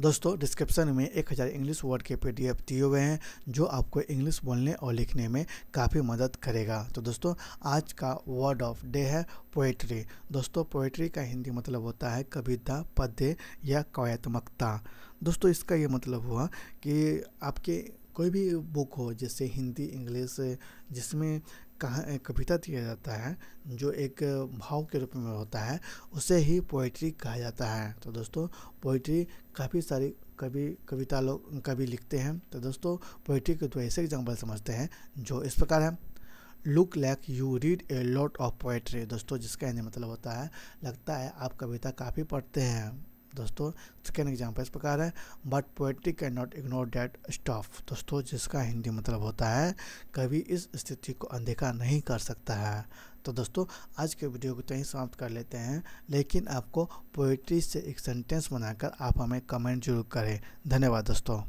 दोस्तों डिस्क्रिप्शन में एक हज़ार इंग्लिश वर्ड के पीडीएफ दिए हुए हैं जो आपको इंग्लिश बोलने और लिखने में काफ़ी मदद करेगा तो दोस्तों आज का वर्ड ऑफ डे है पोएट्री दोस्तों पोएट्री का हिंदी मतलब होता है कविता पद्य या कवैतमकता दोस्तों इसका ये मतलब हुआ कि आपके कोई भी बुक हो जैसे हिंदी इंग्लिश जिसमें कहा कविता दिया जाता है जो एक भाव के रूप में होता है उसे ही पोइट्री कहा जाता है तो दोस्तों पोइट्री काफ़ी सारी कभी कविता लोग कभी लिखते हैं तो दोस्तों पोइट्री के दो ऐसे एग्जाम्पल समझते हैं जो इस प्रकार है look like you read a lot of poetry दोस्तों जिसका यानी मतलब होता है लगता है आप कविता काफ़ी पढ़ते हैं दोस्तों सेकेंड एग्जाम्पल इस प्रकार है but poetry can not ignore that stuff दोस्तों जिसका हिंदी मतलब होता है कभी इस स्थिति को अनदेखा नहीं कर सकता है तो दोस्तों आज के वीडियो को तो ही समाप्त कर लेते हैं लेकिन आपको पोएट्री से एक सेंटेंस बनाकर आप हमें कमेंट जरूर करें धन्यवाद दोस्तों